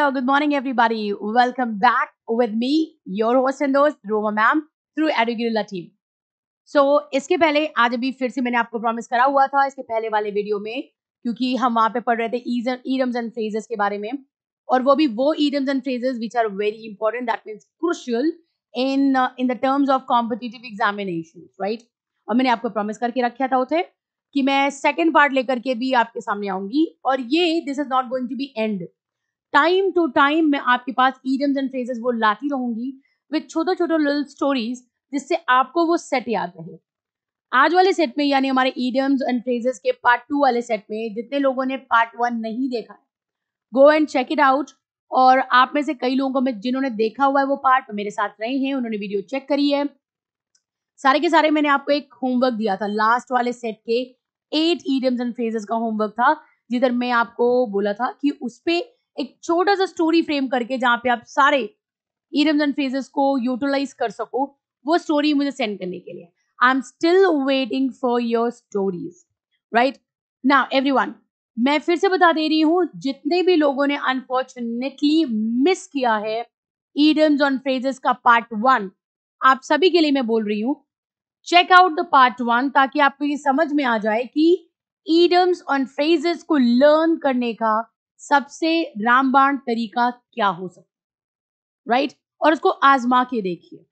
Hello, good morning, everybody. Welcome back with me, your host and दोस्त Roma ma'am through Edugula team so इसके पहले आज अभी फिर से मैंने आपको प्रॉमिस करा हुआ था इसके पहले वाले वीडियो में क्योंकि हम वहाँ पे पढ़ रहे थे ईरम्स एंड फ्रेजेस के बारे में और वो भी वो idioms and phrases which are very important that means crucial in in the terms of competitive examination right और मैंने आपको प्रॉमिस करके रखा था उसे कि मैं सेकेंड पार्ट लेकर के भी आपके सामने आऊंगी और ये this is not going to be end time to time मैं आपके पास ईडम्स एंड फ्रेजेस वो लाती रहूंगी विद छोटे छोटे लिटिल स्टोरीज जिससे आपको वो सेट याद रहे आज वाले सेट में यानी हमारे ईडियम्स एंड फ्रेजेस के पार्ट टू वाले सेट में जितने लोगों ने पार्ट वन नहीं देखा है go and check it out और आप में से कई लोगों में जिन्होंने देखा हुआ है वो पार्ट वो मेरे साथ रहे हैं उन्होंने वीडियो चेक करी है सारे के सारे मैंने आपको एक होमवर्क दिया था लास्ट वाले सेट के एट ईडियम्स एंड फ्रेजेस का होमवर्क था जिधर मैं आपको बोला था कि उस पर एक छोटा सा स्टोरी फ्रेम करके जहाँ पे आप सारे इरम्स एंड फेजेस को यूटिलाइज कर सको वो स्टोरी मुझे सेंड करने के लिए I am still waiting for your stories right now every मैं फिर से बता दे रही हूँ जितने भी लोगों ने अनफॉर्चुनेटली मिस किया है ईडम्स ऑन फ्रेजेस का पार्ट वन आप सभी के लिए मैं बोल रही हूँ check out the part one ताकि आपको ये समझ में आ जाए कि ईडम्स ऑन फ्रेजेस को लर्न करने का सबसे रामबाण तरीका क्या हो सकता है राइट और उसको आजमा के देखिए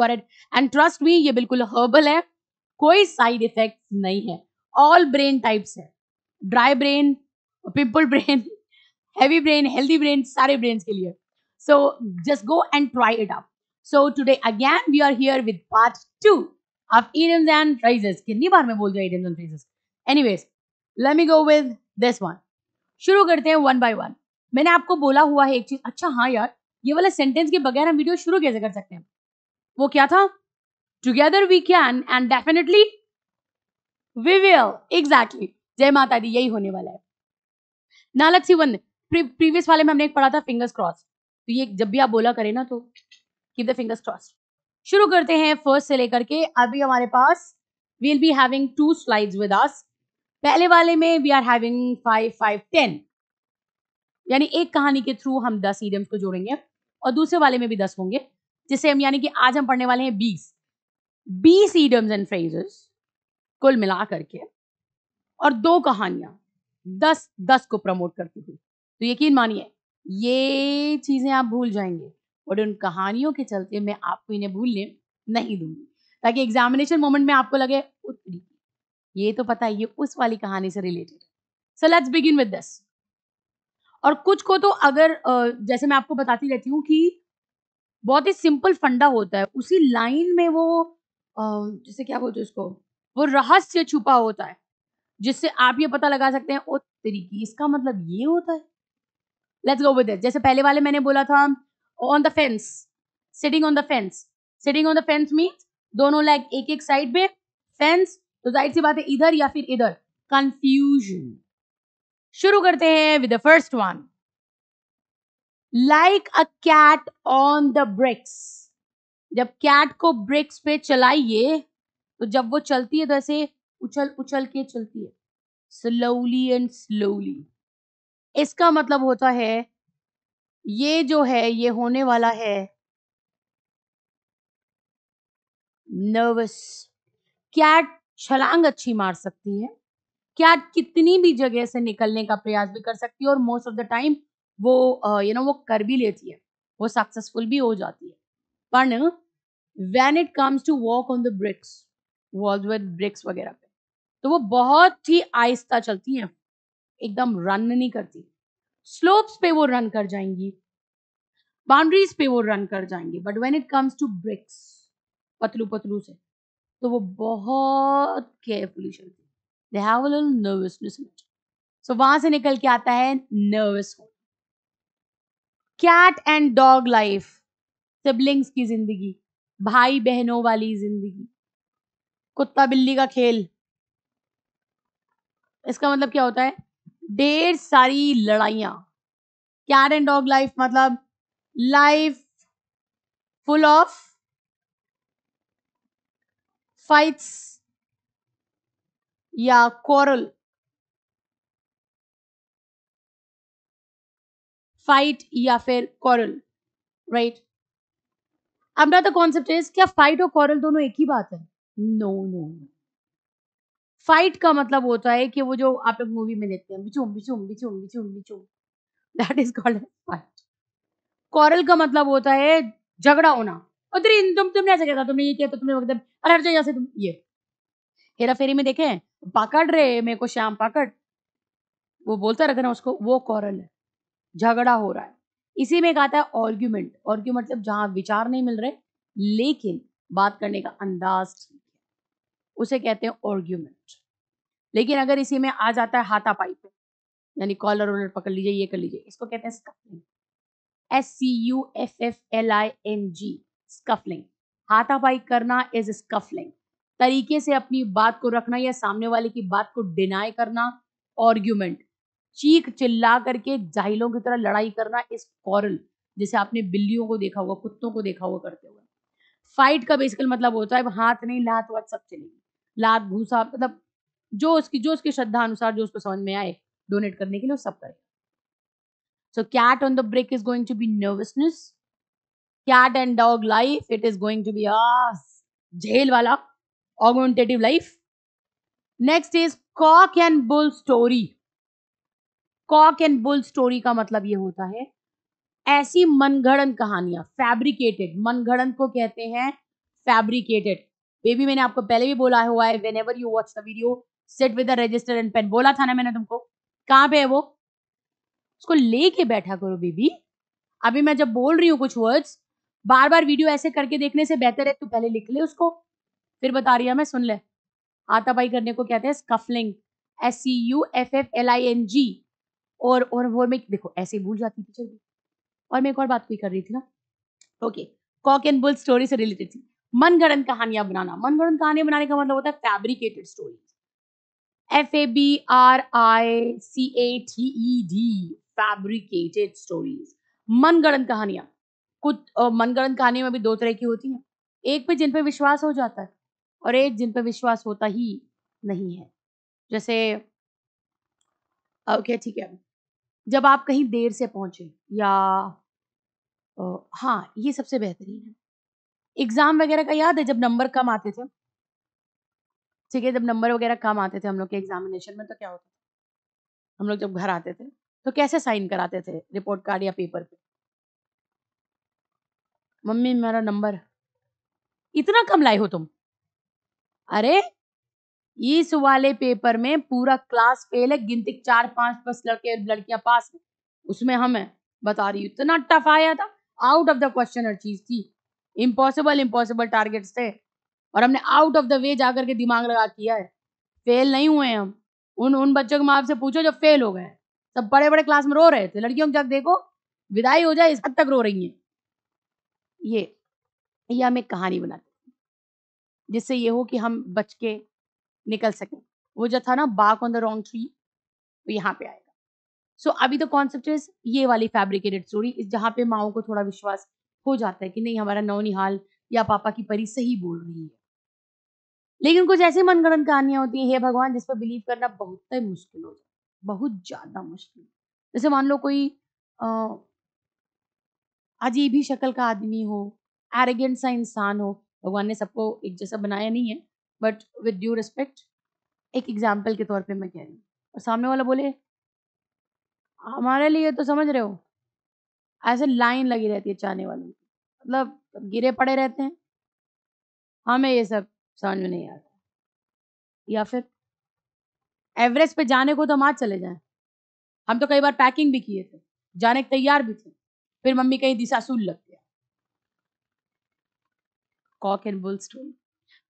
गॉट एंड ट्रस्ट मी ये बिल्कुल हर्बल है कोई साइड इफेक्ट नहीं है ऑल ब्रेन टाइप्स है dry brain pimple brain heavy brain healthy brain सारे ब्रेन के लिए so just go and try it up so today again we are here with part two of idioms and phrases कितनी बार में बोल दिया idioms and phrases anyways let me go with this one शुरू करते हैं वन बाय वन मैंने आपको बोला हुआ है एक चीज अच्छा हाँ यार ये वाला सेंटेंस के बगैर हम वीडियो शुरू कैसे कर सकते हैं वो क्या था together we can and definitely we will exactly जय माता दी यही होने वाला है नालक सी वन प्रीवियस वाले में हमने एक पढ़ा था फिंगर्स क्रॉस तो ये जब भी आप बोला करें ना तो कीप द फिंगर्स क्रॉस शुरू करते हैं फर्स्ट से लेकर के अभी हमारे पास will be having two slides with us पहले वाले में we are having five five ten यानी एक कहानी के थ्रू हम दस ईडियम्स को जोड़ेंगे और दूसरे वाले में भी दस होंगे जिससे हम यानी कि आज हम पढ़ने वाले हैं बीस बीस ईडम्स एंड फ्रेजेस कुल मिला करके और दो कहानियां दस दस को प्रमोट करती थी तो यकीन मानिए ये चीजें आप भूल जाएंगे और उन कहानियों के चलते मैं आपको इन्हें भूलने नहीं दूंगी ताकि एग्जामिनेशन मोमेंट में आपको लगे उतनी ये तो पता है उस वाली कहानी से related so let's begin with this और कुछ को तो अगर जैसे मैं आपको बताती रहती हूँ कि बहुत ही सिंपल फंडा होता है उसी लाइन में वो जैसे क्या बोलते हैं उसको वो रहस्य छुपा होता है जिससे आप ये पता लगा सकते हैं ओ तरीके इसका मतलब ये होता है लेट्स गो विद जैसे पहले वाले मैंने बोला था on the fence sitting on the fence sitting on the fence means दोनों लाइक एक एक साइड पे फेंस तो जाहिर सी बात है इधर या फिर इधर कंफ्यूजन शुरू करते हैं with the first one like a cat on the bricks जब कैट को ब्रिक्स पे चलाइए तो जब वो चलती है तो ऐसे उछल उछल के चलती है स्लोली एंड स्लोली इसका मतलब होता है ये जो है ये होने वाला है नर्वस कैट छलांग अच्छी मार सकती है क्या कितनी भी जगह से निकलने का प्रयास भी कर सकती है और मोस्ट ऑफ द टाइम वो यू नो वो कर भी लेती है वो सक्सेसफुल भी हो जाती है पर when it comes to walk on the bricks walls with bricks वगैरह पे तो वो बहुत ही आहिस्ता चलती हैं एकदम रन नहीं करती स्लोप्स पे वो रन कर जाएंगी बाउंड्रीज पे वो रन कर जाएंगी but when it comes to bricks पतलू पतलू से तो वो बहुत केयरफुली चलती दे हैव नर्वसनेस सो वहां से निकल के आता है नर्वस हो cat and dog life siblings की जिंदगी भाई बहनों वाली जिंदगी कुत्ता बिल्ली का खेल इसका मतलब क्या होता है ढेर सारी लड़ाइयाँ कैट एंड डॉग लाइफ मतलब लाइफ फुल ऑफ फाइट्स या quarrel फाइट या फिर कॉरल राइट अब तो द कॉन्सेप्ट इज क्या फाइट और कॉरल दोनों एक ही बात है नो नो नो फाइट का मतलब होता है कि वो जो आप लोग मूवी में देखते हैं बिचुम बिचुम बिचुम बिचुम बिचुम that is called fight quarrel का मतलब होता है झगड़ा होना और तुम तुमने ऐसा कहता तुमने ये किया तो तुमने एकदम अरे हट जाए यहाँ से तुम ये हेरा फेरी में देखे पकड़ रहे मेरे को श्याम पकड़ वो बोलता रहता ना उसको वो कॉरल है झगड़ा हो रहा है इसी में कहता है ऑर्ग्यूमेंट ऑर्ग्यूमेंट मतलब जहां विचार नहीं मिल रहे लेकिन बात करने का अंदाज ठीक है उसे कहते हैं ऑर्ग्यूमेंट लेकिन अगर इसी में आ जाता है हाथापाई पे यानी कॉलर वॉलर पकड़ लीजिए ये कर लीजिए इसको कहते हैं scuffling S C U F F L I N G scuffling हाथापाई करना इज स्कफलिंग तरीके से अपनी बात को रखना या सामने वाले की बात को डिनाई करना ऑर्ग्यूमेंट चीख चिल्ला करके जाहिलों की तरह लड़ाई करना इस कॉरल जैसे आपने बिल्लियों को देखा होगा कुत्तों को देखा होगा करते हुए फाइट का बेसिकल मतलब होता है हाथ नहीं लात वात सब चलेगी लात भूसा मतलब जो उसकी जो उसकी श्रद्धा अनुसार जो उसको समझ में आए डोनेट करने के लिए वो सब करेगा so cat on the brick is going to be nervousness cat and dog life it is going to be as jail वाला augmentative life next is cock and bull story cock and bull story का मतलब ये होता है ऐसी मनगढ़ंत कहानियां fabricated मनगढ़ंत को कहते हैं फैब्रिकेटेड बेबी मैंने आपको पहले भी बोला हुआ है whenever you watch the video set with register and pen बोला था ना मैंने तुमको कहाँ पे है वो उसको लेके बैठा करो बेबी अभी मैं जब बोल रही हूँ कुछ वर्ड्स बार बार वीडियो ऐसे करके देखने से बेहतर है तू तो पहले लिख ले उसको फिर बता रही मैं सुन ले आतापाई करने को कहते हैं scuffling S C U F F L I N G और और वो मैं देखो ऐसे भूल जाती टीचर भी और मैं एक और बात कोई कर रही थी ना okay cock and bull story से रिलेटेड थी मनगढ़ंत कहानियां बनाना मनगढ़ंत कहानियां बनाने का मतलब होता है fabricated story F A B R I C A T E D fabricated stories मनगढ़ंत कहानियां कुछ मनगढ़ंत कहानियों में भी दो तरह की होती हैं एक पे जिन पे विश्वास हो जाता है और एक जिन पे विश्वास होता ही नहीं है जैसे ओके ठीक है जब आप कहीं देर से पहुंचे या ओ, हाँ ये सबसे बेहतरीन है एग्ज़ाम वगैरह का याद है जब नंबर कम आते थे ठीक है जब नंबर वगैरह कम आते थे हम लोग के एग्जामिनेशन में तो क्या होता था हम लोग जब घर आते थे तो कैसे साइन कराते थे रिपोर्ट कार्ड या पेपर पे मम्मी मेरा नंबर इतना कम लाए हो तुम अरे इस वाले पेपर में पूरा क्लास फेल है गिनती चार पांच बस लड़के लड़कियां पास है उसमें हम है बता रही हूँ इतना टफ आया था आउट ऑफ द क्वेश्चन हर चीज थी इम्पॉसिबल इम्पॉसिबल टारगेट्स थे और हमने आउट ऑफ द वे जा करके दिमाग लगा किया है फेल नहीं हुए हम उन उन बच्चों को माँ आपसे पूछो जो फेल हो गए सब बड़े बड़े क्लास में रो रहे थे लड़कियों के जब देखो विदाई हो जाए इस हद तक रो रही हैं ये ये हम एक कहानी बनाते हैं जिससे ये हो कि हम बच के निकल सकें वो जो था ना बाक ऑन द रॉन्ग ट्री वो यहाँ पे आएगा सो so, अभी तो कॉन्सेप्ट इज ये वाली फैब्रिकेटेड स्टोरी जहाँ पे माओ को थोड़ा विश्वास हो जाता है कि नहीं हमारा नौनिहाल या पापा की परी सही बोल रही है लेकिन कुछ ऐसी मनगणन कहानियां होती हैं हे भगवान जिस पर बिलीव करना बहुत ही मुश्किल हो जाता है बहुत ज़्यादा मुश्किल जैसे मान लो कोई आ, अजीब ही शक्ल का आदमी हो एरेगेंट सा इंसान हो भगवान ने सबको एक जैसा बनाया नहीं है बट विद ड्यू रिस्पेक्ट एक एग्जाम्पल के तौर पे मैं कह रही हूँ और सामने वाला बोले हमारे लिए तो समझ रहे हो ऐसे लाइन लगी रहती है चाहने वालों की मतलब गिरे पड़े रहते हैं हमें ये सब समझ में नहीं आता या फिर एवरेस्ट पे जाने को तो हम आज चले जाएं हम तो कई बार पैकिंग भी किए थे जाने तैयार भी थे फिर मम्मी कहीं सुन लग गया कॉक एंड बुल स्टोरी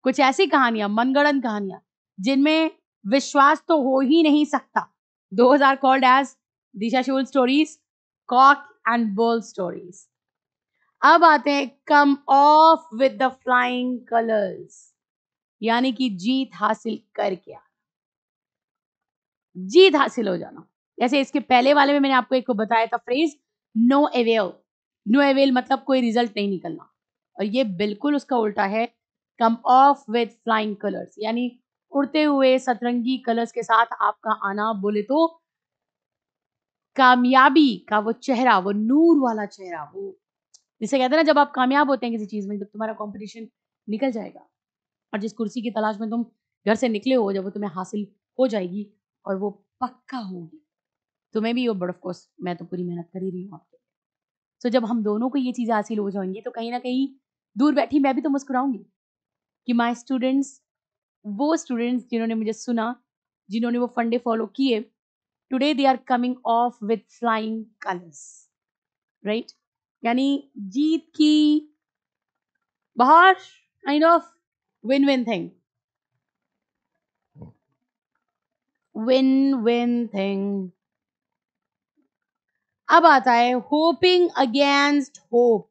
कुछ ऐसी कहानियां मनगणन कहानियां जिनमें विश्वास तो हो ही नहीं सकता दो हजार कॉल्ड एज दिशा शूल stories cock and bull stories अब आते हैं come off with the flying colours यानी कि जीत हासिल करके क्या जीत हासिल हो जाना जैसे इसके पहले वाले में मैंने आपको एक को बताया था phrase no avail no avail मतलब कोई रिजल्ट नहीं निकलना और ये बिल्कुल उसका उल्टा है come off with flying colours यानी उड़ते हुए सतरंगी कलर्स के साथ आपका आना बोले तो कामयाबी का वो चेहरा वो नूर वाला चेहरा वो जिसे कहते हैं ना जब आप कामयाब होते हैं किसी चीज में जब तुम्हारा कंपटीशन निकल जाएगा और जिस कुर्सी की तलाश में तुम घर से निकले हो जब वो तुम्हें हासिल हो जाएगी और वो पक्का होगी तुम्हें भी हो बट कोर्स मैं तो पूरी मेहनत कर ही रही हूँ आपके सो जब हम दोनों को ये चीज़ें हासिल हो जाएंगी तो कहीं ना कहीं दूर बैठी मैं भी तो मुस्कुराऊंगी कि माई स्टूडेंट्स वो स्टूडेंट्स जिन्होंने मुझे सुना जिन्होंने वो फंडे फॉलो किए today they are coming off with flying colours right यानी जीत की बाहर kind of win win thing win win thing अब आता है होपिंग अगेंस्ट होप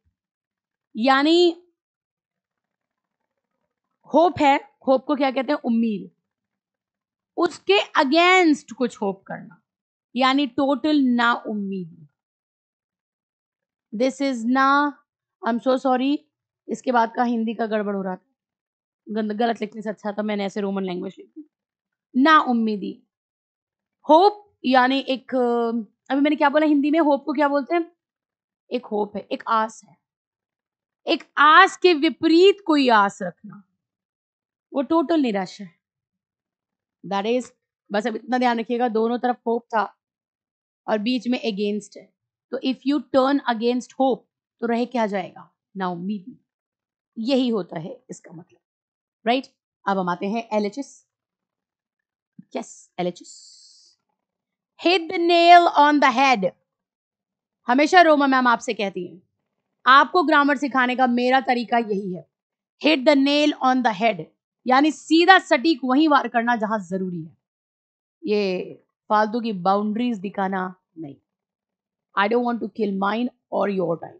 यानी होप है होप को क्या कहते हैं उम्मीद उसके अगेंस्ट कुछ होप करना यानी टोटल ना उम्मीद दिस इज ना आई एम सो सॉरी इसके बाद का हिंदी का गड़बड़ हो रहा था गलत लिखने से अच्छा था मैंने ऐसे रोमन लैंग्वेज लिखी ना उम्मीदी होप यानी एक अभी मैंने क्या बोला हिंदी में होप को क्या बोलते हैं एक होप है एक आस है एक आस के विपरीत कोई आस रखना वो टोटल निराशा है दैट इज बस अब इतना ध्यान रखिएगा दोनों तरफ होप था और बीच में अगेंस्ट है तो if you turn against hope तो रह क्या जाएगा ना उम्मीद यही होता है इसका मतलब राइट right? अब हम आते हैं LHS yes LHS hit the nail on the head हमेशा रोमा मैम आपसे कहती हैं आपको ग्रामर सिखाने का मेरा तरीका यही है hit the nail on the head यानी सीधा सटीक वही वार करना जहां जरूरी है ये फालतू की बाउंड्रीज दिखाना नहीं I don't want to kill mine और your time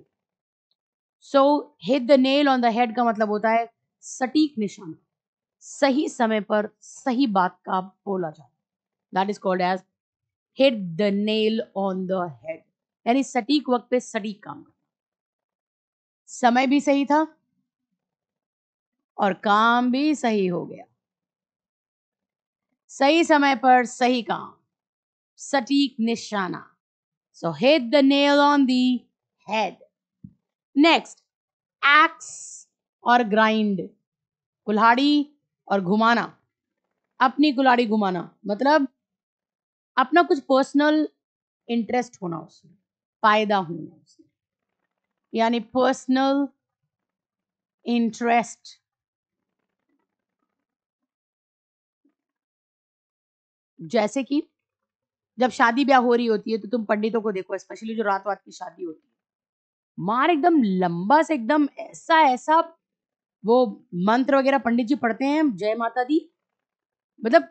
so hit the nail on the head का मतलब होता है सटीक निशाना सही समय पर सही बात का बोला जाए that is called as hit the nail on the head यानी सटीक वक्त पे सटीक काम करना समय भी सही था और काम भी सही हो गया सही समय पर सही काम सटीक निशाना so hit the nail on the head next axe और ग्राइंड कुल्हाड़ी और घुमाना अपनी कुल्हाड़ी घुमाना मतलब अपना कुछ पर्सनल इंटरेस्ट होना उसमें फायदा होना उसमें यानी पर्सनल इंटरेस्ट जैसे कि जब शादी ब्याह हो रही होती है तो तुम पंडितों को देखो स्पेशली जो रात रात की शादी होती है मार एकदम लंबा से एकदम ऐसा ऐसा वो मंत्र वगैरह पंडित जी पढ़ते हैं जय माता दी मतलब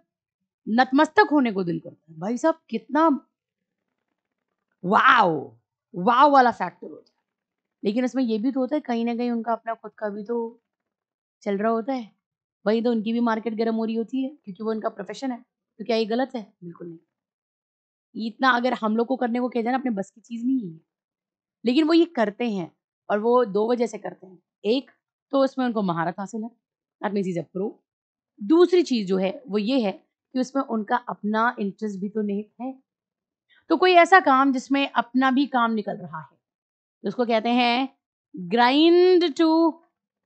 नतमस्तक होने को दिल करता है भाई साहब कितना वाव वाव वाला फैक्टर होता है लेकिन इसमें यह भी तो होता है कहीं ना कहीं उनका अपना खुद का भी तो चल रहा होता है वही तो उनकी भी मार्केट गर्म हो रही होती है क्योंकि वो उनका प्रोफेशन है तो क्या ये गलत है बिल्कुल नहीं इतना अगर हम लोग को करने को कह जाए ना अपने बस की चीज़ नहीं है लेकिन वो ये करते हैं और वो दो वजह से करते हैं एक तो उसमें उनको महारत हासिल है दैट चीज इज अ प्रो दूसरी चीज़ जो है वो ये है कि उसमें उनका अपना इंटरेस्ट भी तो निहित है तो कोई ऐसा काम जिसमें अपना भी काम निकल रहा है तो उसको कहते हैं grind to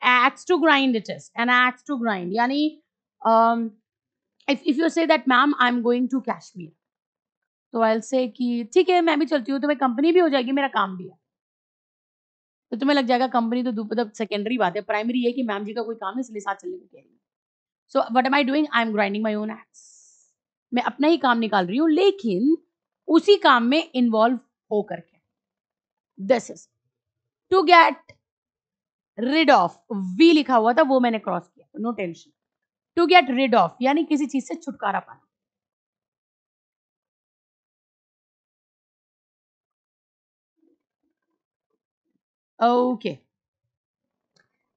axe to grind it is an axe to grind यानी if if you say that ma'am I am going to Kashmir तो आई से कि ठीक है मैं भी चलती हूँ तुम्हें कंपनी भी हो जाएगी मेरा काम भी है तो तुम्हें लग जाएगा कंपनी तो मतलब सेकेंडरी बात है प्राइमरी है कि मैम जी का कोई काम है इसलिए साथ चलने को कह रही है so what am I doing I am grinding my own axe मैं अपना ही काम निकाल रही हूं लेकिन उसी काम में इन्वॉल्व होकर के this is to get rid of we लिखा हुआ था वो मैंने क्रॉस किया no tension to get rid of यानी किसी चीज से छुटकारा पाना ओके okay.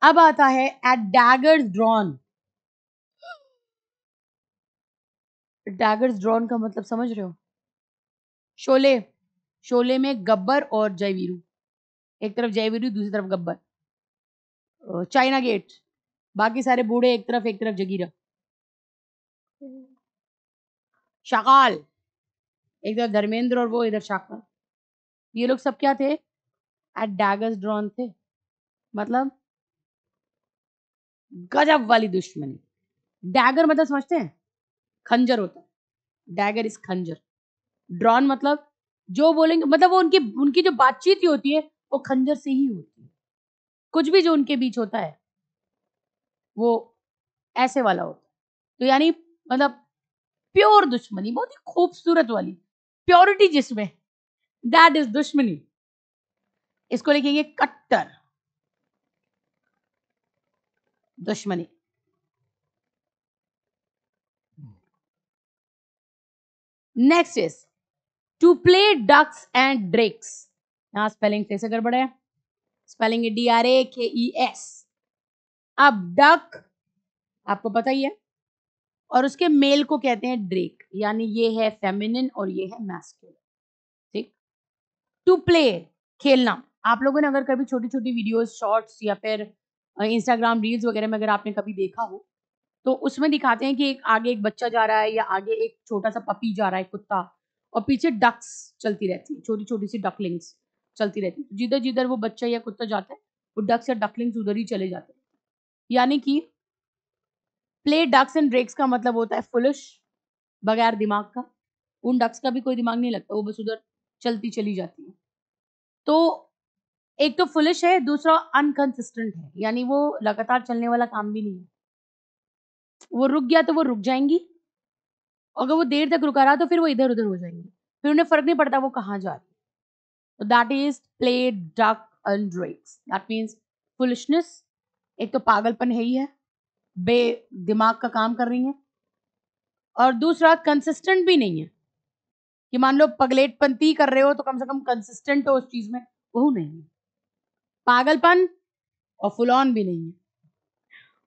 अब आता है at dagger drawn daggers drawn का मतलब समझ रहे हो शोले शोले में गब्बर और जयवीरू एक तरफ जयवीरू दूसरी तरफ गब्बर चाइना गेट बाकी सारे बूढ़े एक तरफ एक तरफ जगीरा शाकाल एक तरफ धर्मेंद्र और वो इधर शाकाल ये लोग सब क्या थे एट डैगर्स ड्रॉन थे मतलब गजब वाली दुश्मनी डैगर मतलब समझते हैं खंजर होता है डैगर इज खंजर ड्रॉन मतलब जो बोलेंगे मतलब वो उनकी उनकी जो बातचीत ही होती है वो खंजर से ही होती है कुछ भी जो उनके बीच होता है वो ऐसे वाला होता है तो यानी मतलब प्योर दुश्मनी बहुत ही खूबसूरत वाली प्योरिटी जिसमें दैट इज दुश्मनी इसको लिखेंगे कट्टर दुश्मनी next is to play ducks and drakes यहां स्पेलिंग फिर से गड़बड़ है स्पेलिंग डी आर ए के ई एस अब डक आपको पता ही है और उसके मेल को कहते हैं ड्रेक यानी ये है फेमिनिन और ये है मैस्कुलिन ठीक टू प्ले खेलना आप लोगों ने अगर कभी छोटी छोटी वीडियोस शॉर्ट्स या फिर इंस्टाग्राम रील्स वगैरह में अगर आपने कभी देखा हो तो उसमें दिखाते हैं कि एक आगे एक बच्चा जा रहा है या आगे एक छोटा सा पपी जा रहा है कुत्ता और पीछे डक्स चलती रहती है छोटी छोटी सी डकलिंग्स चलती रहती है जिधर जिधर वो बच्चा या कुत्ता जाता है वो डक्स या डकलिंग्स उधर ही चले जाते हैं यानी कि प्ले डक्स एंड ड्रेक्स का मतलब होता है फुलिश बगैर दिमाग का उन डक्स का भी कोई दिमाग नहीं लगता वो बस उधर चलती चली जाती है तो एक तो फुलिश है दूसरा अनकंसिस्टेंट है यानी वो लगातार चलने वाला काम भी नहीं है वो रुक गया तो वो रुक जाएंगी अगर वो देर तक रुका रहा तो फिर वो इधर उधर हो जाएंगी फिर उन्हें फर्क नहीं पड़ता वो कहाँ जा रही that is play duck and drakes that means foolishness एक तो पागलपन है ही है बे दिमाग का काम कर रही है और दूसरा कंसिस्टेंट भी नहीं है कि मान लो पगलेटपंथी कर रहे हो तो कम से कम कंसिस्टेंट हो उस चीज में वो नहीं है पागलपन और फुल ऑन भी नहीं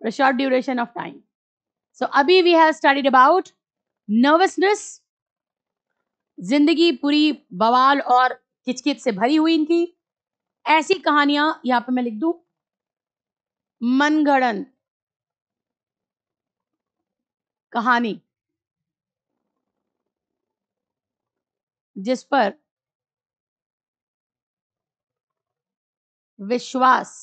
है short duration of time so so, अभी we have studied about nervousness जिंदगी पूरी बवाल और किचकिच से भरी हुई इनकी ऐसी कहानियां यहां पे मैं लिख दू मनगणन कहानी जिस पर विश्वास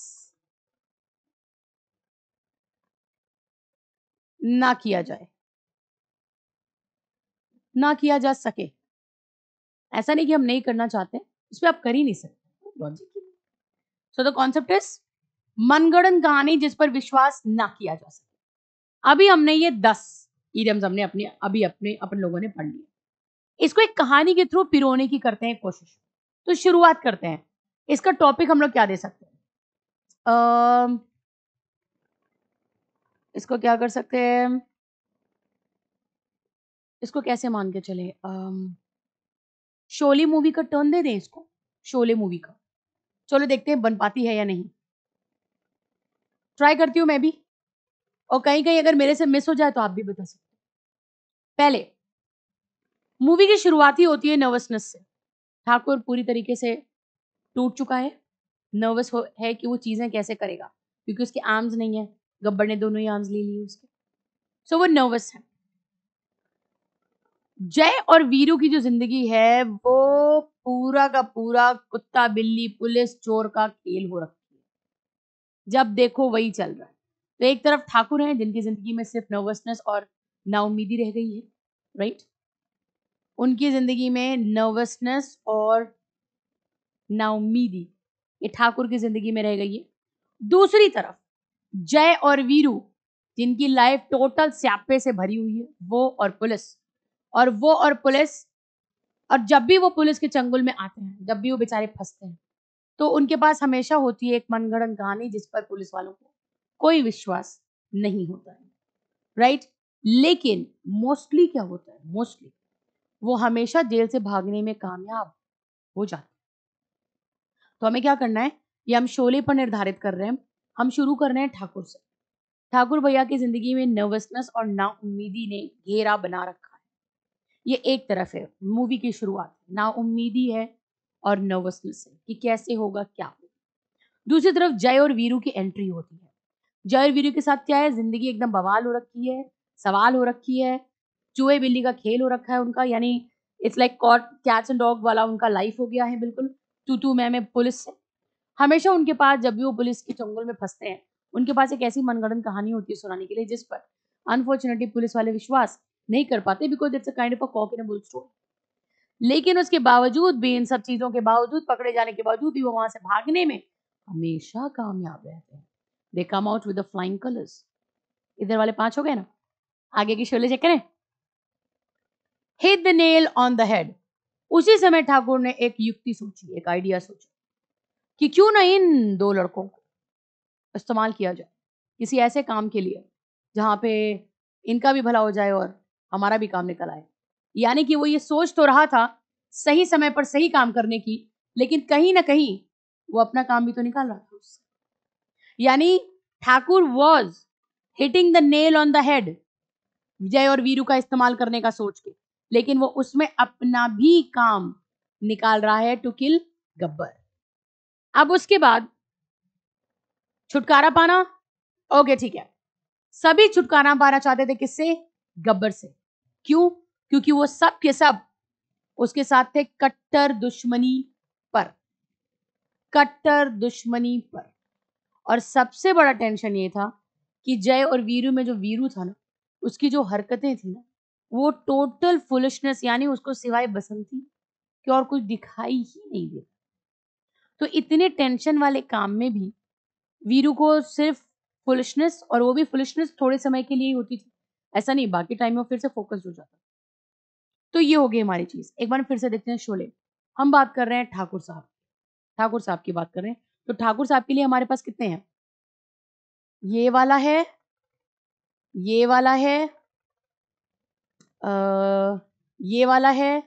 ना किया जाए ना किया जा सके ऐसा नहीं कि हम नहीं करना चाहते इस पर आप कर ही नहीं सकते सो द कॉन्सेप्ट इज मनगढ़ कहानी जिस पर विश्वास ना किया जा सके अभी हमने ये दस ईडियम्स हमने अपने अभी अपने अपन लोगों ने पढ़ लिया इसको एक कहानी के थ्रू पिरोने की करते हैं कोशिश तो शुरुआत करते हैं इसका टॉपिक हम लोग क्या दे सकते हैं इसको क्या कर सकते हैं इसको कैसे मान के चले शोले मूवी का टर्न दे दें इसको शोले मूवी का चलो देखते हैं बन पाती है या नहीं ट्राई करती हूँ मैं भी और कहीं कहीं अगर मेरे से मिस हो जाए तो आप भी बता सकते पहले मूवी की शुरुआत ही होती है नर्वसनेस से ठाकुर पूरी तरीके से टूट चुका है नर्वस हो है कि वो चीज़ें कैसे करेगा क्योंकि उसके आर्म्स नहीं है गब्बर ने दोनों ही आर्म्स ले लिए उसके सो so, वो नर्वस है जय और वीरू की जो जिंदगी है वो पूरा का पूरा कुत्ता बिल्ली पुलिस चोर का खेल हो रखती है जब देखो वही चल रहा है तो एक तरफ ठाकुर हैं जिनकी जिंदगी में सिर्फ नर्वसनेस और नाउमीदी रह गई है राइट उनकी जिंदगी में नर्वसनेस और नाउमीदी ये ठाकुर की जिंदगी में रह गई है दूसरी तरफ जय और वीरू जिनकी लाइफ टोटल स्यापे से भरी हुई है वो और पुलिस और वो और पुलिस और जब भी वो पुलिस के चंगुल में आते हैं जब भी वो बेचारे फंसते हैं तो उनके पास हमेशा होती है एक मनगढ़ कहानी जिस पर पुलिस वालों को कोई विश्वास नहीं होता है राइट लेकिन मोस्टली क्या होता है मोस्टली वो हमेशा जेल से भागने में कामयाब हो जाते तो हमें क्या करना है ये हम शोले पर निर्धारित कर रहे हैं हम शुरू कर रहे हैं ठाकुर से ठाकुर भैया की जिंदगी में नर्वसनेस और उम्मीदी ने घेरा बना रखा है ये एक तरफ है मूवी की शुरुआत नाउम्मीदी है और नर्वसनेस है कि कैसे होगा क्या होगा दूसरी तरफ जय और वीरू की एंट्री होती है जय और वीरू के साथ क्या है जिंदगी एकदम बवाल हो रखी है सवाल हो रखी है चूहे बिल्ली का खेल हो रखा है उनका यानी it's like cat cats and dog वाला उनका लाइफ हो गया है बिल्कुल टू टू मैं पुलिस से हमेशा उनके पास जब भी वो पुलिस के चंगुल में फंसते हैं उनके पास एक ऐसी मनगढ़ंत कहानी होती है सुनाने के लिए जिस पर अनफॉर्चुनेटली पुलिस वाले विश्वास नहीं कर पाते because it's a kind of a cock in bull story लेकिन उसके बावजूद भी इन सब चीजों के बावजूद पकड़े जाने के बावजूद भी वो वहां से भागने में हमेशा कामयाब रहते हैं they come out with flying colours इधर वाले पांच हो गए ना आगे की शोले चेक करें hit the nail on the head उसी समय ठाकुर ने एक युक्ति सोची एक आइडिया सोचा कि क्यों ना इन दो लड़कों को इस्तेमाल किया जाए किसी ऐसे काम के लिए जहाँ पे इनका भी भला हो जाए और हमारा भी काम निकल आए यानी कि वो ये सोच तो रहा था सही समय पर सही काम करने की लेकिन कहीं ना कहीं वो अपना काम भी तो निकाल रहा था उससे यानी Thakur was hitting the nail on the head Vijay और वीरू का इस्तेमाल करने का सोच के लेकिन वो उसमें अपना भी काम निकाल रहा है टू किल गब्बर अब उसके बाद छुटकारा पाना ओके ठीक है सभी छुटकारा पाना चाहते थे किससे गब्बर से क्यों क्योंकि वो सब के सब उसके साथ थे कट्टर दुश्मनी पर कट्टर दुश्मनी पर और सबसे बड़ा टेंशन ये था कि जय और वीरू में जो वीरू था ना उसकी जो हरकतें थी ना वो टोटल फुलिशनेस यानी उसको सिवाय बसंती कि और कुछ दिखाई ही नहीं देता तो इतने टेंशन वाले काम में भी वीरू को सिर्फ फुलिशनेस और वो भी फुलिशनेस थोड़े समय के लिए ही होती थी ऐसा नहीं बाकी टाइम में फिर से फोकस हो जाता तो ये हो गई हमारी चीज एक बार फिर से देखते हैं शोले हम बात कर रहे हैं ठाकुर साहब ठाकुर साहब की बात कर रहे हैं तो ठाकुर साहब के लिए हमारे पास कितने हैं ये वाला है ये वाला है आ, ये वाला है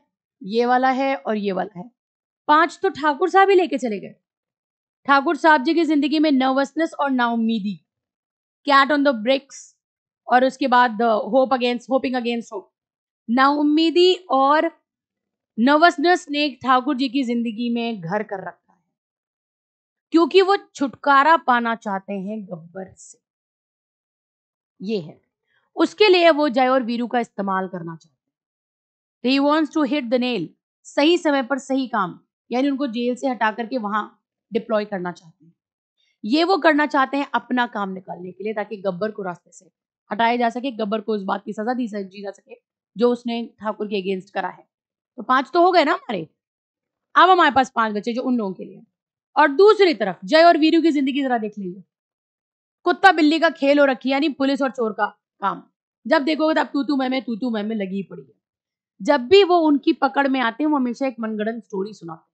ये वाला है और ये वाला है पांच तो ठाकुर साहब ही लेके चले गए ठाकुर साहब जी की जिंदगी में नर्वसनेस और नाउमीदी कैट ऑन द ब्रिक्स और उसके बाद hope against hoping against hope नाउमीदी और नर्वसनेस ने ठाकुर जी की जिंदगी में घर कर रखा है क्योंकि वो छुटकारा पाना चाहते हैं गब्बर से ये है उसके लिए वो जय और वीरू का इस्तेमाल करना चाहते हैं he wants to hit the nail सही समय पर सही काम यानी उनको जेल से हटा करके वहां डिप्लॉय करना चाहते हैं ये वो करना चाहते हैं अपना काम निकालने के लिए ताकि गब्बर को रास्ते से हटाया जा सके गब्बर को उस बात की सजा दी जी जा सके जो उसने ठाकुर के अगेंस्ट करा है तो पांच तो हो गए ना हमारे अब हमारे पास पांच बच्चे जो उन लोगों के लिए और दूसरी तरफ जय और वीरू की जिंदगी जरा देख लीजिए कुत्ता बिल्ली का खेल हो रखी यानी पुलिस और चोर का काम जब देखोगे तो अब तू तू मैं मैं तू तू मैं मैं लगी पड़ी है जब भी वो उनकी पकड़ में आते हैं वो हमेशा एक मनगढ़ंत स्टोरी सुनाते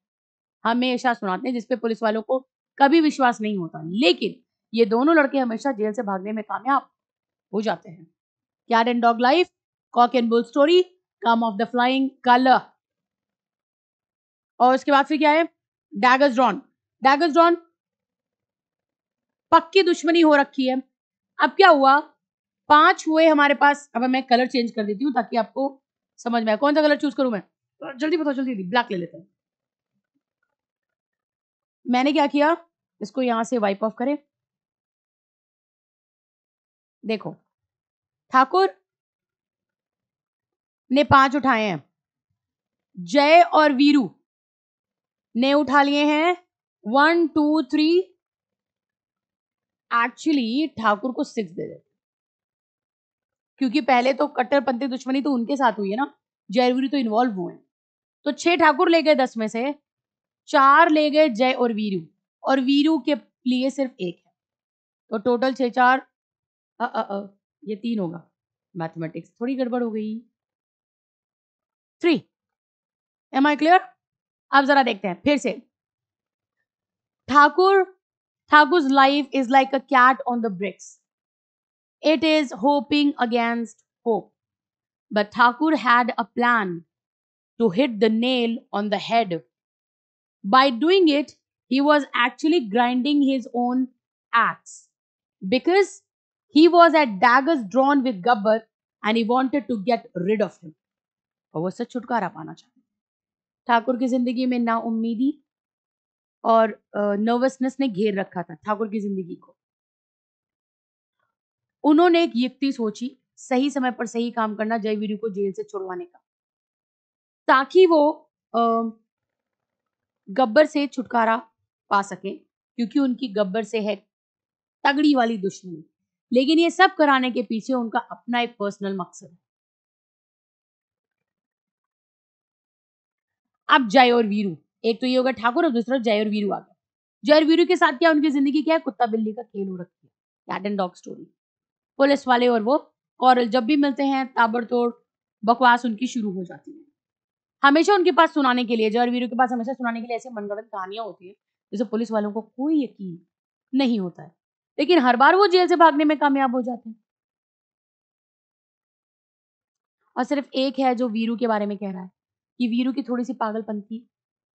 हमेशा सुनाते हैं जिसपे पुलिस वालों को कभी विश्वास नहीं होता लेकिन ये दोनों लड़के हमेशा जेल से भागने में कामयाब हो जाते हैं cat and dog life cock and bull story come off the flying colour और उसके बाद फिर क्या है डैगस ड्रॉन डैगस ड्रॉन पक्की दुश्मनी हो रखी है अब क्या हुआ पांच हुए हमारे पास अब मैं कलर चेंज कर देती हूँ ताकि आपको समझ में आए कौन सा कलर चूज करूं मैं जल्दी बताओ जल्दी ब्लैक ले लेते हैं मैंने क्या किया इसको यहां से वाइप ऑफ करें देखो ठाकुर ने पांच उठाए हैं जय और वीरू ने उठा लिए हैं one two three actually Thakur को सिक्स दे देते क्योंकि पहले तो कट्टरपंथी दुश्मनी तो उनके साथ हुई है ना वीरू तो इन्वॉल्व हुए हैं तो छह ठाकुर ले गए दस में से चार ले गए जय और वीरू और वीरू के लिए सिर्फ एक है तो टोटल छः चार अ, अ, अ, ये तीन होगा मैथमेटिक्स थोड़ी गड़बड़ हो गई थ्री एम आई क्लियर अब जरा देखते हैं फिर से Thakur Thakur life is like a cat on the bricks it is hoping against hope but Thakur had a plan to hit the nail on the head By doing it, he was actually grinding his own axe because he was at daggers drawn with Gabbar and he wanted to get rid of him. और वो उससे छुटकारा पाना thakur ki zindagi mein na ummeedi aur nervousness ne gher rakha tha thakur ki zindagi ko को उन्होंने एक युक्ति सोची सही समय पर सही काम करना जयवीरू को जेल से छुड़वाने का ताकि वो गब्बर से छुटकारा पा सके क्योंकि उनकी गब्बर से है तगड़ी वाली दुश्मनी लेकिन ये सब कराने के पीछे उनका अपना एक पर्सनल मकसद है अब जय और वीरू एक तो ये होगा ठाकुर और दूसरा जय और वीरू आ गया जय और वीरू के साथ क्या उनकी जिंदगी क्या है कुत्ता बिल्ली का खेल हो रखी है cat and dog story police वाले और वो कौरल जब भी मिलते हैं ताबड़तोड़ बकवास उनकी शुरू हो जाती है हमेशा उनके पास सुनाने के लिए वीरू के पास हमेशा सुनाने के लिए ऐसी मनगढ़ंत कहानियां होती है जिसे पुलिस वालों को कोई यकीन नहीं होता है लेकिन हर बार वो जेल से भागने में कामयाब हो जाते हैं और सिर्फ एक है जो वीरू के बारे में कह रहा है कि वीरू की थोड़ी सी पागलपंथी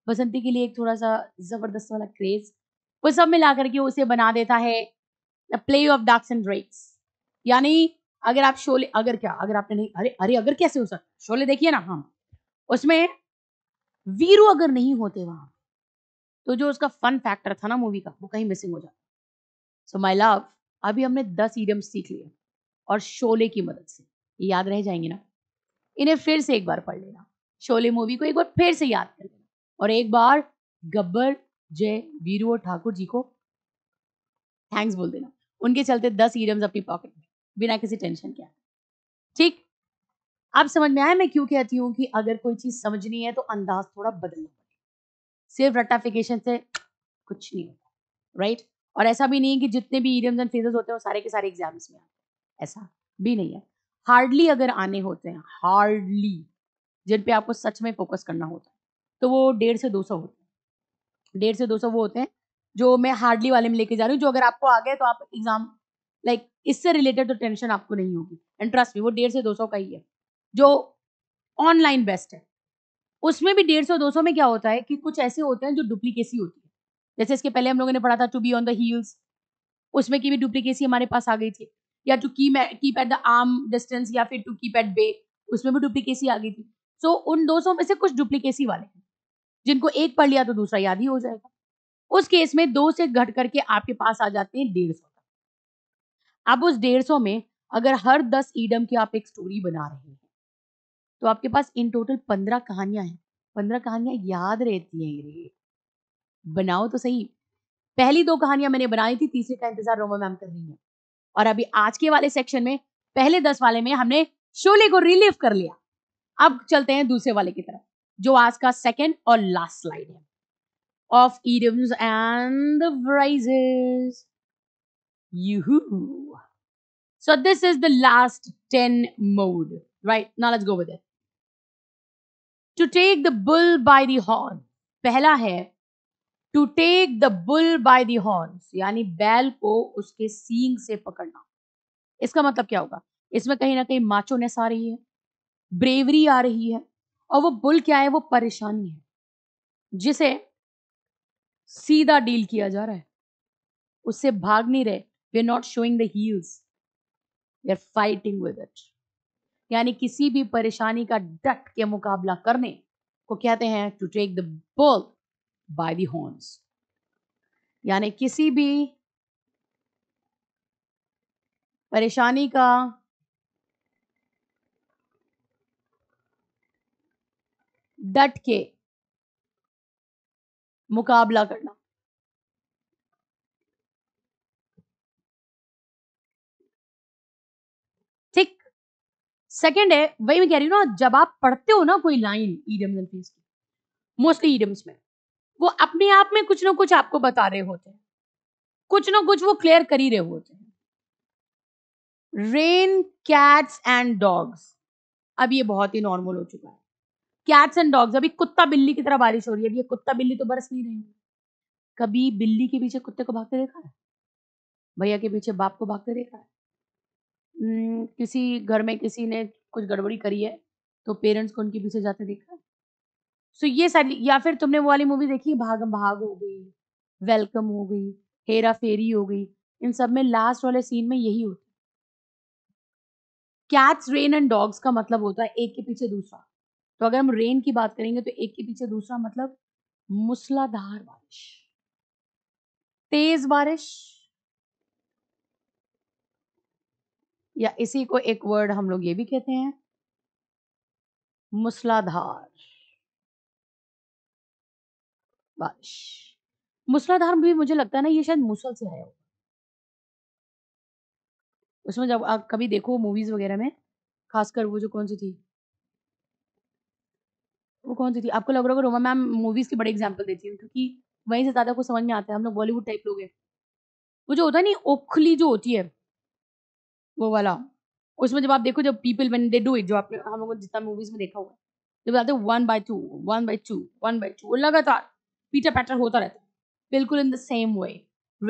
बसंती के लिए एक थोड़ा सा जबरदस्त वाला क्रेज वो सब मिला करके उसे बना देता है play of ducks and drakes यानी अगर आप शोले अगर क्या अगर आपने नहीं अरे अरे अगर कैसे हो सकता शोले देखिए ना हाँ उसमें वीरू अगर नहीं होते वहां तो जो उसका फन फैक्टर था ना मूवी का वो कहीं मिसिंग हो जाता सो माय लव अभी हमने दस ईडियम सीख लिए और शोले की मदद से याद रह जाएंगे ना इन्हें फिर से एक बार पढ़ लेना शोले मूवी को एक बार फिर से याद कर लेना और एक बार गब्बर जय वीरू और ठाकुर जी को थैंक्स बोल देना उनके चलते दस ईडम्स अपनी पॉकेट में बिना किसी टेंशन के ठीक आप समझ में आए मैं क्यों कहती हूँ कि अगर कोई चीज समझनी है तो अंदाज थोड़ा बदलना पड़ेगा सिर्फ रट्टाफिकेशन से कुछ नहीं होता राइट और ऐसा भी नहीं है कि जितने भी ईडियम्स एंड फेजेस होते हैं वो सारे के सारे एग्जाम्स में आते हैं ऐसा भी नहीं है हार्डली अगर आने होते हैं हार्डली जिन पे आपको सच में फोकस करना होता है तो वो डेढ़ से दो सौ होते हैं डेढ़ से दो सौ वो होते हैं जो मैं हार्डली वाले में लेके जा रही हूँ जो अगर आपको आ गए तो आप एग्जाम लाइक like, इससे रिलेटेड तो टेंशन आपको नहीं होगी एंड ट्रस्ट भी वो डेढ़ से दो सौ का ही है जो ऑनलाइन बेस्ट है उसमें भी डेढ़ सौ दो सौ में क्या होता है कि कुछ ऐसे होते हैं जो डुप्लीकेसी होती है जैसे इसके पहले हम लोगों ने पढ़ा था to be on the heels उसमें की भी डुप्लीकेसी हमारे पास आ गई थी या टू की keep at the arm distance या फिर टू कीप एट बे उसमें भी डुप्लीकेसी आ गई थी सो so, उन दो सौ में से कुछ डुप्लीकेसी वाले हैं जिनको एक पढ़ लिया तो दूसरा याद ही हो जाएगा उस केस में दो से घट करके आपके पास आ जाते हैं डेढ़ सौ तक अब उस डेढ़ सौ में अगर हर दस ईडम की आप एक स्टोरी बना रहे हैं तो आपके पास इन टोटल पंद्रह कहानियां हैं पंद्रह कहानियां याद रहती हैं बनाओ तो सही पहली दो कहानियां मैंने बनाई थी तीसरे का इंतजार रोमा मैम कर रही है और अभी आज के वाले सेक्शन में पहले दस वाले में हमने शोले को रिलीव कर लिया अब चलते हैं दूसरे वाले की तरफ जो आज का सेकेंड और लास्ट स्लाइड है of idioms and phrases Yoo-hoo. So this is the last 10 mode, right? Now to take the bull by the horn पहला है to take the bull by the horn यानी बैल को उसके सींग से पकड़ना इसका मतलब क्या होगा इसमें कहीं ना कहीं माचोनेस आ रही है ब्रेवरी आ रही है और वो बुल क्या है वो परेशानी है जिसे सीधा डील किया जा रहा है उससे भाग नहीं रहे we are not showing the heels we are fighting with it यानी किसी भी परेशानी का डट के मुकाबला करने को कहते हैं to take the bull by the horns यानी किसी भी परेशानी का डट के मुकाबला करना सेकेंड है वही मैं कह रही हूँ ना जब आप पढ़ते हो ना कोई लाइन ईडियम्स एंड की मोस्टली ईडियम्स में वो अपने आप में कुछ ना कुछ आपको बता रहे होते हैं कुछ ना कुछ वो क्लियर कर ही रहे होते हैं रेन कैट्स एंड डॉग्स अब ये बहुत ही नॉर्मल हो चुका है कैट्स एंड डॉग्स अभी कुत्ता बिल्ली की तरह बारिश हो रही है अभी ये कुत्ता बिल्ली तो बरस नहीं रहे कभी बिल्ली के पीछे कुत्ते को भागते देखा है भैया के पीछे बाप को भागते देखा है किसी घर में किसी ने कुछ गड़बड़ी करी है, तो पेरेंट्स को उनके पीछे जाते देखा है? सो ये सारी या फिर तुमने वो वाली मूवी देखी भाग भाग हो गई, वेलकम हो गई, हेरा फेरी हो गई, इन सब में लास्ट वाले सीन में यही होता है। कैट्स, रेन एंड डॉग्स का मतलब होता है एक के पीछे दूसरा। तो अगर हम रेन की बात करेंगे तो एक के पीछे दूसरा मतलब मूसलाधार बारिश। तेज बारिश या इसी को एक वर्ड हम लोग ये भी कहते हैं मूसलाधार बारिश मूसलाधार भी मुझे लगता है ना ये शायद मूसल से आया होगा उसमें जब आप कभी देखो मूवीज वगैरह में खासकर वो जो कौन सी थी वो कौन सी थी आपको लग रहा होगा रोमा मैम मूवीज के बड़े एग्जाम्पल देती हूँ क्योंकि वहीं से ज्यादा कुछ समझ में आता है हम लोग बॉलीवुड टाइप लोग हैं वो जो होता है नहीं ओखली जो होती है वो वाला उसमें जब आप देखो जब people when they do it जो आपने हम लोगों ने जितना मूवीज में देखा हुआ है जब बताते one by two one by two one by two लगातार पीटर पैटर होता रहता है बिल्कुल in the same way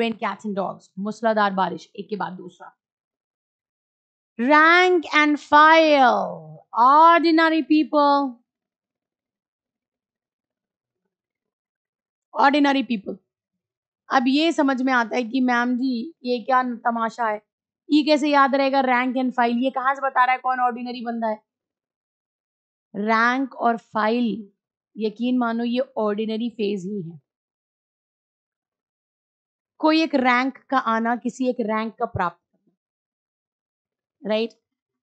rain cats and dogs मूसलाधार बारिश एक के बाद दूसरा rank and file ordinary people ordinary people अब ये समझ में आता है कि मैम जी ये क्या तमाशा है ई कैसे याद रहेगा रैंक एंड फाइल ये कहां से बता रहा है कौन ऑर्डिनरी बंदा है रैंक और फाइल यकीन मानो ये ऑर्डिनरी फेज ही है कोई एक रैंक का आना किसी एक रैंक का प्राप्त करना राइट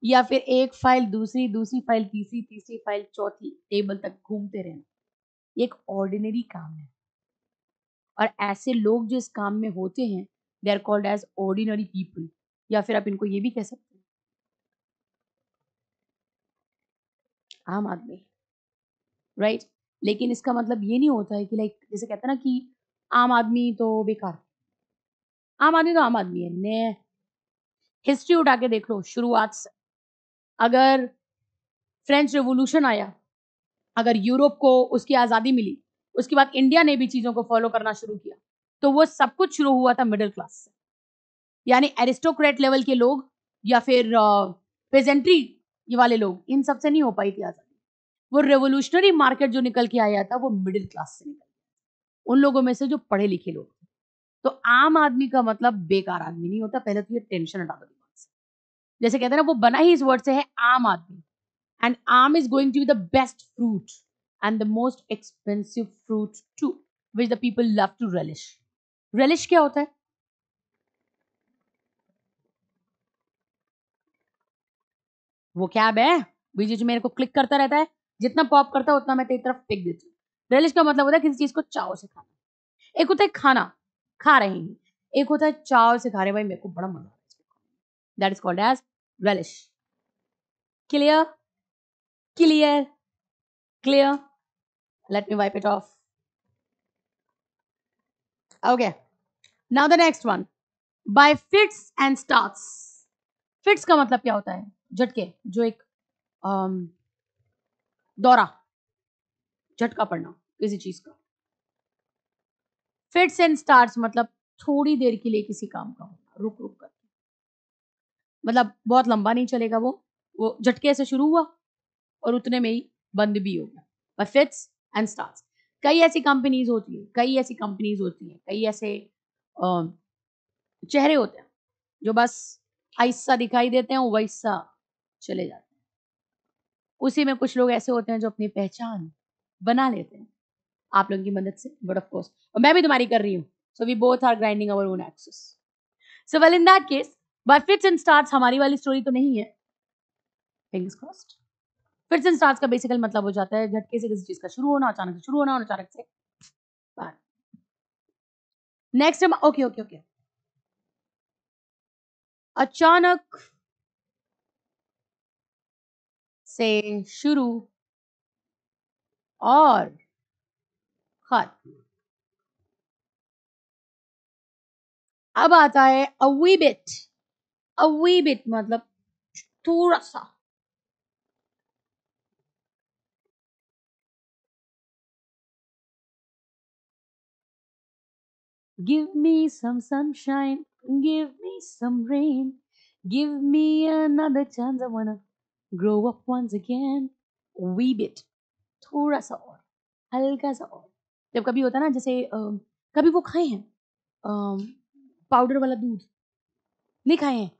या फिर एक फाइल दूसरी दूसरी फाइल तीसरी तीसरी फाइल चौथी टेबल तक घूमते रहना एक ऑर्डिनरी काम है और ऐसे लोग जो इस काम में होते हैं they are called as ordinary people या फिर आप इनको ये भी कह सकते हैं आम आदमी राइट right? लेकिन इसका मतलब ये नहीं होता है कि लाइक जैसे कहते हैं ना कि आम आदमी तो बेकार आम आदमी तो आम आदमी है ने हिस्ट्री उठा के देख लो शुरुआत से अगर फ्रेंच रेवोल्यूशन आया अगर यूरोप को उसकी आज़ादी मिली उसके बाद इंडिया ने भी चीज़ों को फॉलो करना शुरू किया तो वो सब कुछ शुरू हुआ था मिडिल क्लास से यानी एरिस्टोक्रेट लेवल के लोग या फिर पेजेंट्री ये वाले लोग इन सब से नहीं हो पाई थी आज़ादी वो रेवोल्यूशनरी मार्केट जो निकल के आया था वो मिडिल क्लास से निकल उन लोगों में से जो पढ़े लिखे लोग थे तो आम आदमी का मतलब बेकार आदमी नहीं होता पहले तो ये टेंशन हटा दो दिमाग से जैसे कहते हैं ना वो बना ही इस वर्ड से है आम आदमी and aam is going to be the best fruit and the most expensive fruit to which the people love to relish relish क्या होता है वो क्या है बीच बीच मेरे को क्लिक करता रहता है जितना पॉप करता है उतना मैं तेरी तरफ फेंक देती हूँ रेलिश का मतलब होता है किसी चीज को चाव से खाना एक होता है खाना खा रहे हैं एक होता है चाव से खा रहे भाई मेरे को बड़ा मजा that is called as relish clear clear clear let me wipe it off okay now the next one by fits and starts fits का मतलब क्या होता है झटके जो एक दौरा झटका पड़ना किसी चीज का फिट्स एंड स्टार्स मतलब थोड़ी देर के लिए किसी काम का होना रुक रुक कर मतलब बहुत लंबा नहीं चलेगा वो वो झटके से शुरू हुआ और उतने में ही बंद भी हो गया पर फिट्स एंड स्टार्स कई ऐसी कंपनीज होती है कई ऐसी कंपनीज होती हैं कई ऐसे चेहरे होते हैं जो बस ऐसा दिखाई देते हैं वैसा चले जाते हैं उसी में कुछ लोग ऐसे होते हैं जो अपनी पहचान बना लेते हैं आप लोगों की मदद से बट ऑफ कोर्स और मैं भी तुम्हारी कर रही हूँ so we both are grinding our own axes so well in that case but fits and start हमारी वाली स्टोरी तो नहीं है fingers crossed fits and start का बेसिकल मतलब हो जाता है झटके से किसी चीज का शुरू होना अचानक से शुरू होना और अचानक से नेक्स्ट ओके ओके ओके अचानक से शुरू और खत्म अब आता है अवी बिट अवी बिट मतलब थोड़ा सा Give me some sunshine, give me some rain, give me another chance. I wanna grow up once again wee bit थोड़ा सा और हल्का सा और जब कभी होता ना जैसे आ, कभी वो खाए हैं पाउडर वाला दूध नहीं खाए हैं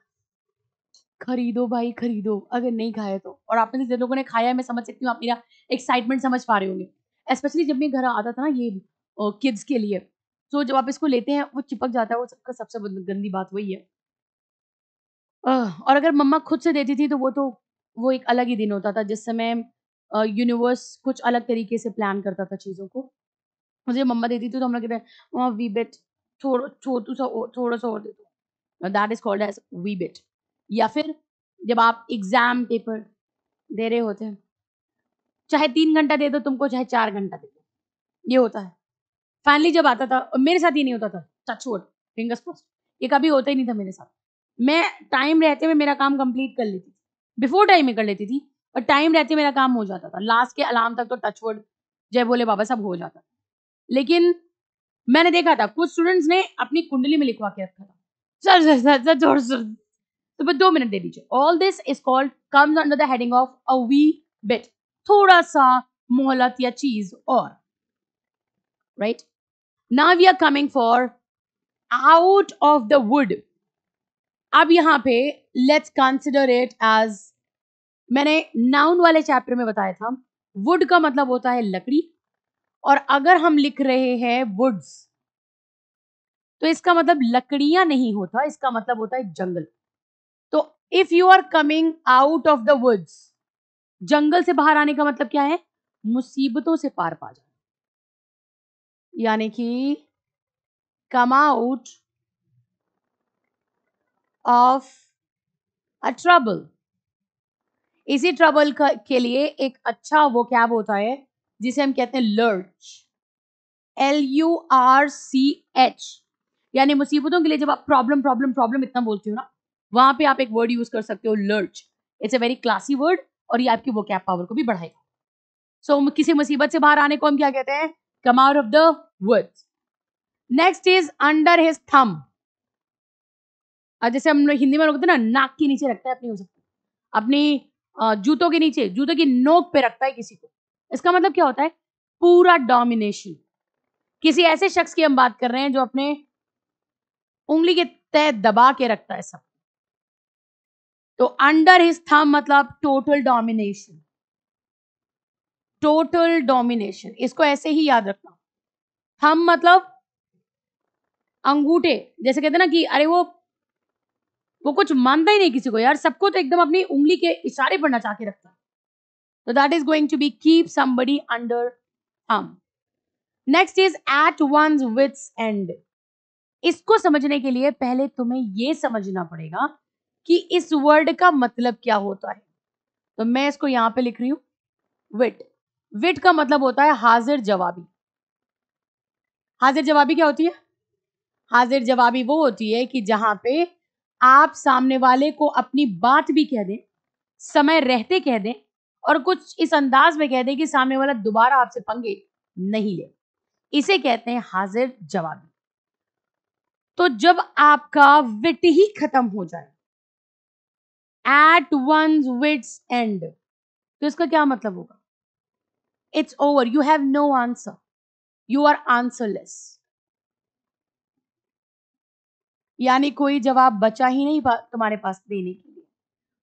खरीदो भाई खरीदो अगर नहीं खाए तो और आपने जिन लोगों ने खाया है मैं समझ सकती हूँ आप मेरा एक्साइटमेंट समझ पा रहे होंगे स्पेशली जब मैं घर आता था ना ये किड्स के लिए तो जब आप इसको लेते हैं वो चिपक जाता है वो सबका सबसे गंदी बात वही है और अगर मम्मा खुद से देती थी तो वो तो वो एक अलग ही दिन होता था जिस समय यूनिवर्स कुछ अलग तरीके से प्लान करता था चीज़ों को मुझे मम्मा देती थी तो हम लोग कहते हैं वी बेट थोड़ा छोटू सा थोड़ा सा और दे दो that is called as wee bit या फिर जब आप एग्ज़ाम पेपर दे रहे होते हैं चाहे तीन घंटा दे दो तुमको चाहे चार घंटा दे दो ये होता है फाइनली जब आता था मेरे साथ ये नहीं होता था टच वोट फिंगर्स क्रॉस ये कभी होता ही नहीं था मेरे साथ मैं टाइम रहते हुए मेरा काम कंप्लीट कर लेती बिफोर टाइम में कर लेती थी और टाइम रहते मेरा काम हो जाता था लास्ट के अलार्म तक तो टचवर्ड जय बोले बाबा सब हो जाता लेकिन मैंने देखा था कुछ स्टूडेंट्स ने अपनी कुंडली में लिखवा के रखा था सर सर सर सर जोर सर तो बस दो मिनट दे दीजिए all this is called comes under the heading of a wee bit थोड़ा सा मोहलत या चीज और right now we are coming for out of the wood अब यहाँ पे लेट्स कंसिडर इट एज मैंने नाउन वाले चैप्टर में बताया था वुड का मतलब होता है लकड़ी और अगर हम लिख रहे हैं वुड्स तो इसका मतलब लकड़ियां नहीं होता इसका मतलब होता है जंगल तो if you are coming out of the woods जंगल से बाहर आने का मतलब क्या है मुसीबतों से पार पा जाना यानी कि come out of a trouble इसी ट्रबल के लिए एक अच्छा वो कैब होता है जिसे हम कहते हैं lurch L U R C H यानी मुसीबतों के लिए जब आप प्रॉब्लम प्रॉब्लम प्रॉब्लम इतना बोलते हो ना वहां पे आप एक वर्ड यूज कर सकते हो lurch it's a very classy word और ये आपकी वो कैब पावर को भी बढ़ाएगा सो so, किसी मुसीबत से बाहर आने को हम क्या कहते हैं come out of the word next is under his thumb जैसे हम लोग हिंदी में लोग ना नाक के नीचे रखता है अपनी हो सकती अपनी जूतों के नीचे जूतों की नोक पे रखता है किसी को इसका मतलब क्या होता है पूरा डोमिनेशन किसी ऐसे शख्स की हम बात कर रहे हैं जो अपने उंगली के तय दबा के रखता है सब तो अंडर हिज थम मतलब टोटल डोमिनेशन टोटल डोमिनेशन इसको ऐसे ही याद रखना थम मतलब अंगूठे जैसे कहते हैं ना कि अरे वो वो कुछ मानता ही नहीं किसी को यार सबको तो एकदम अपनी उंगली के इशारे पर नचा के रखता तो that is going to be keep somebody under arm next is at one wits end इसको समझने के लिए पहले तुम्हें यह समझना पड़ेगा कि इस वर्ड का मतलब क्या होता है तो मैं इसको यहां पे लिख रही हूं विट विट का मतलब होता है हाजिर जवाबी हाजिर जवाबी क्या होती है हाजिर जवाबी वो होती है कि जहां पे आप सामने वाले को अपनी बात भी कह दें समय रहते कह दें और कुछ इस अंदाज में कह दें कि सामने वाला दोबारा आपसे पंगे नहीं ले इसे कहते हैं हाजिर जवाब तो जब आपका विट ही खत्म हो जाए एट वन विट्स एंड तो इसका क्या मतलब होगा it's over you have no answer you are answerless यानी कोई जवाब बचा ही नहीं तुम्हारे पास देने के लिए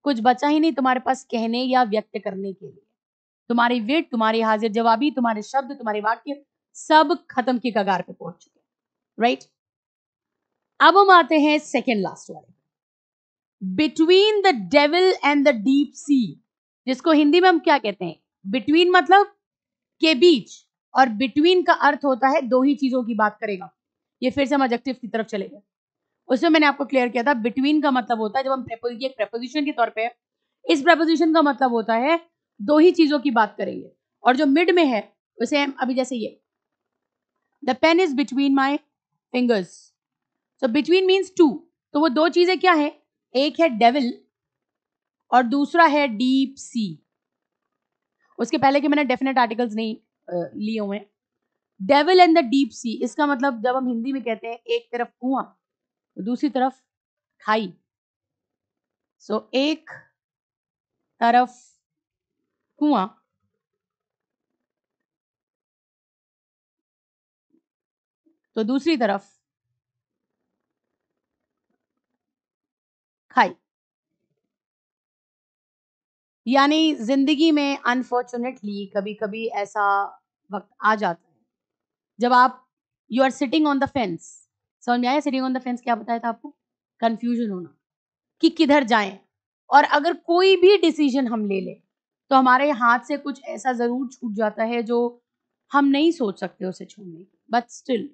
कुछ बचा ही नहीं तुम्हारे पास कहने या व्यक्त करने के लिए तुम्हारी वेट तुम्हारी हाजिर जवाबी तुम्हारे शब्द तुम्हारे वाक्य सब खत्म की कगार पे पहुंच चुके राइट अब हम आते हैं सेकेंड लास्ट वाले between the devil and the deep sea जिसको हिंदी में हम क्या कहते हैं बिटवीन मतलब के बीच और बिटवीन का अर्थ होता है दो ही चीजों की बात करेगा ये फिर से हम एडजेक्टिव की तरफ चले गए उसमें मैंने आपको क्लियर किया था बिटवीन का मतलब होता है जब हम प्रेपोजिशन प्रेपोजिशन के तौर पे इस प्रेपोजिशन का मतलब होता है दो ही चीजों की बात करेंगे और जो मिड में है उसे हम अभी जैसे ये the pen is between my fingers so between means two तो वो दो चीजें क्या है एक है डेविल और दूसरा है डीप सी उसके पहले के मैंने डेफिनेट आर्टिकल्स नहीं लिए हुए devil and the deep sea इसका मतलब जब हम हिंदी में कहते हैं एक तरफ कुआं दूसरी तरफ खाई सो एक तरफ कुआं तो दूसरी तरफ खाई यानी जिंदगी में अनफॉर्चुनेटली कभी कभी ऐसा वक्त आ जाता है जब आप you are sitting on the fence समझ में आया सिटिंग ऑन द फेंस क्या बताया था आपको कंफ्यूजन होना कि किधर जाए और अगर कोई भी डिसीजन हम ले लें तो हमारे हाथ से कुछ ऐसा जरूर छूट जाता है जो हम नहीं सोच सकते उसे छोड़ने बट स्टिल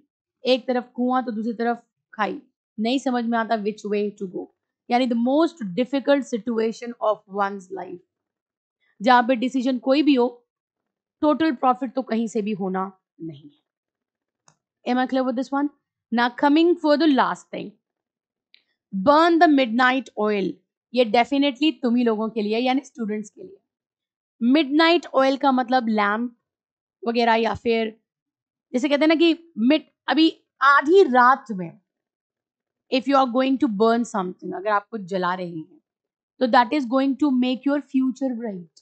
एक तरफ कुआं तो दूसरी तरफ खाई नहीं समझ में आता विच वे टू गो यानी the most difficult situation of one life जहां पे डिसीजन कोई भी हो टोटल प्रॉफिट तो कहीं से भी होना नहीं है am I clear with this one Now, coming for the last thing, burn the midnight oil. ये डेफिनेटली तुम ही लोगों के लिए यानी स्टूडेंट्स के लिए मिडनाइट ऑयल का मतलब लैम्प वगैरह या फिर जैसे कहते हैं ना कि मिड अभी आधी रात में if you are going to burn something अगर आप कुछ जला रहे हैं तो that is going to make your future bright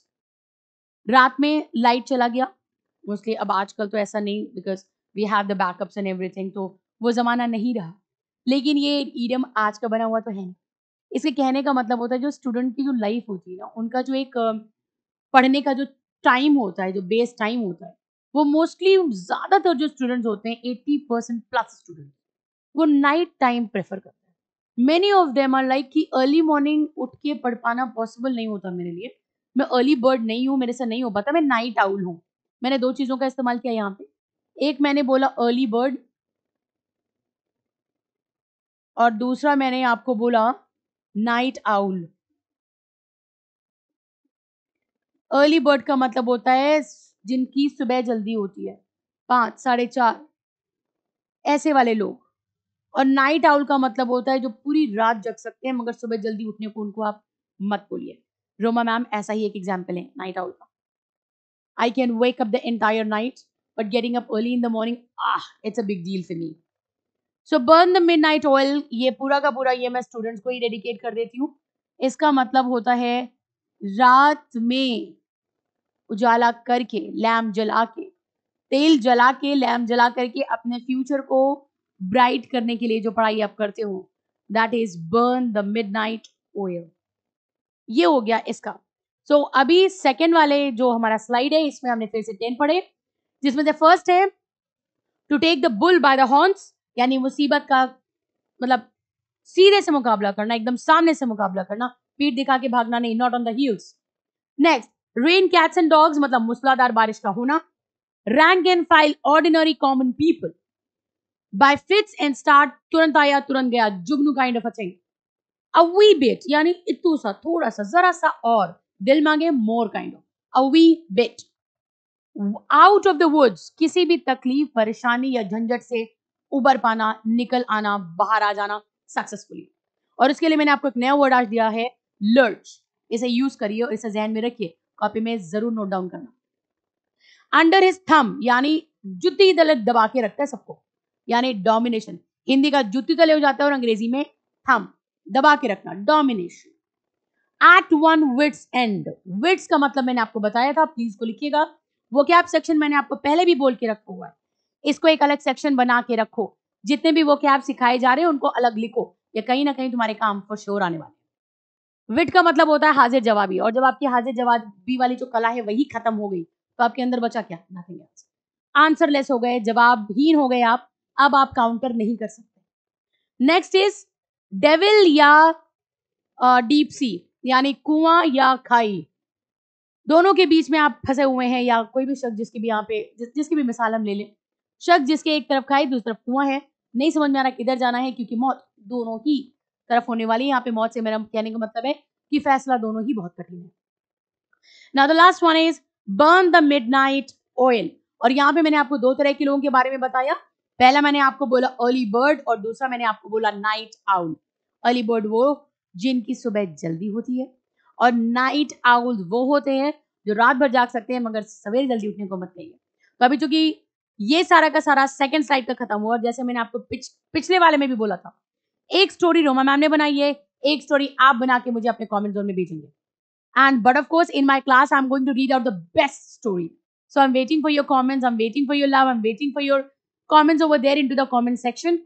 रात में लाइट चला गया मोस्टली अब आजकल तो ऐसा नहीं because we have the backups and everything तो वो ज़माना नहीं रहा लेकिन ये ईडम आज का बना हुआ तो है नहीं इसके कहने का मतलब होता है जो स्टूडेंट की जो लाइफ होती है ना उनका जो एक पढ़ने का जो टाइम होता है जो बेस टाइम होता है वो मोस्टली ज़्यादातर जो स्टूडेंट्स होते हैं एट्टी परसेंट प्लस स्टूडेंट वो नाइट टाइम प्रेफर करते हैं many of them are like कि अर्ली मॉर्निंग उठ के पढ़ पाना पॉसिबल नहीं होता मेरे लिए मैं अर्ली बर्ड नहीं हूँ मेरे से नहीं हो पाता मैं नाइट आउल हूँ मैंने दो चीज़ों का इस्तेमाल किया यहाँ पे एक मैंने बोला अर्ली बर्ड और दूसरा मैंने आपको बोला नाइट आउल अर्ली बर्ड का मतलब होता है जिनकी सुबह जल्दी होती है पांच साढ़े चार ऐसे वाले लोग और नाइट आउल का मतलब होता है जो पूरी रात जग सकते हैं मगर सुबह जल्दी उठने को उनको आप मत बोलिए रोमा मैम ऐसा ही एक एग्जाम्पल है नाइट आउल का I can wake up the entire night but getting up early in the morning ah it's a big deal for me so burn the midnight oil ये पूरा का पूरा ये मैं स्टूडेंट्स को ही dedicate कर देती हूँ इसका मतलब होता है रात में उजाला करके लैम्प जला के तेल जला के लैम्प जला करके अपने फ्यूचर को ब्राइट करने के लिए जो पढ़ाई आप करते हो that is burn the midnight oil ये हो गया इसका सो so, अभी सेकेंड वाले जो हमारा स्लाइड है इसमें हमने फिर से टेन पढ़े जिसमें से फर्स्ट है to take the bull by the horns यानी मुसीबत का मतलब सीधे से मुकाबला करना एकदम सामने से मुकाबला करना पीठ दिखा के भागना नहीं not on the heels next rain cats and dogs मतलब मूसलाधार बारिश का होना rank and file ordinary common people by fits and start तुरंत आया तुरंत गया जुगनू काइंड ऑफ अ थिंग अवी बेट यानी इतू सा थोड़ा सा जरा सा और दिल मांगे मोर काइंड ऑफ अवी बेट आउट ऑफ द वुड्स किसी भी तकलीफ परेशानी या झंझट से उबर पाना निकल आना बाहर आ जाना सक्सेसफुली और इसके लिए मैंने आपको एक नया वर्ड आज दिया है लर्च इसे यूज करिए और इसे जहन में रखिए कॉपी में जरूर नोट डाउन करना अंडर हिज थम यानी जुती तले दबा के रखता है सबको यानी डोमिनेशन हिंदी का जुती तले हो जाता है और अंग्रेजी में थम दबा के रखना domination at one wits end wits का मतलब मैंने आपको बताया था प्लीज को लिखिएगा वो क्या आप सेक्शन मैंने आपको पहले भी बोल के रखा हुआ है इसको एक अलग सेक्शन बना के रखो जितने भी वो आप सिखाए जा रहे हैं उनको अलग लिखो या कहीं ना कहीं तुम्हारे काम फॉर श्योर आने वाले विट का मतलब होता है हाजिर जवाबी और जब आपकी हाजिर जवाबी वाली जो कला है वही खत्म हो गई तो आपके अंदर बचा क्या नथिंग एल्स लेस हो गए जवाबहीन हो गए आप अब आप काउंटर नहीं कर सकते नेक्स्ट इज डेविल या डीप सी यानी कुआं या खाई दोनों के बीच में आप फंसे हुए हैं या कोई भी शख्स जिसकी भी यहाँ पे जिस, जिसकी भी मिसाल हम ले लें शख्स जिसके एक तरफ खाई दूसरी तरफ कुआं है नहीं समझ में आ रहा किधर जाना है क्योंकि मौत दोनों ही तरफ होने वाली है यहाँ पे मौत से मेरा कहने का मतलब है कि फैसला दोनों ही बहुत कठिन है ना the last one is burn the midnight oil और यहाँ पे मैंने आपको दो तरह के लोगों के बारे में बताया पहला मैंने आपको बोला अर्ली बर्ड और दूसरा मैंने आपको बोला नाइट आउल अर्ली बर्ड वो जिनकी सुबह जल्दी होती है और नाइट आउल वो होते हैं जो रात भर जाग सकते हैं मगर सवेरे जल्दी उठने को मत नहीं है तो अभी चूंकि ये सारा का सारा सेकंड स्लाइड का खत्म हुआ और जैसे मैंने आपको पिछ, पिछले वाले में भी बोला था एक स्टोरी रोमा मैम ने बनाई है एक स्टोरी आप बना के मुझे अपने कॉमेंट जोन में भेजेंगे and but of course in my class I am going to read out the best story so I am waiting for your comments I am waiting for your love I am waiting for your comments over there into the comment section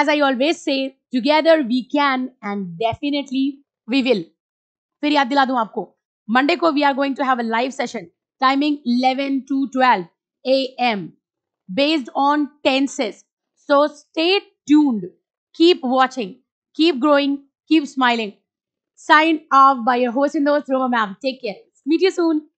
as I always say together we can and definitely we will फिर याद दिला दूं आपको Monday को we are going to have a live session timing 11 to 12 a.m. based on tenses. So stay tuned. Keep watching. Keep growing. Keep smiling. Signed off by your host in those Roma ma'am. Take care. Meet you soon.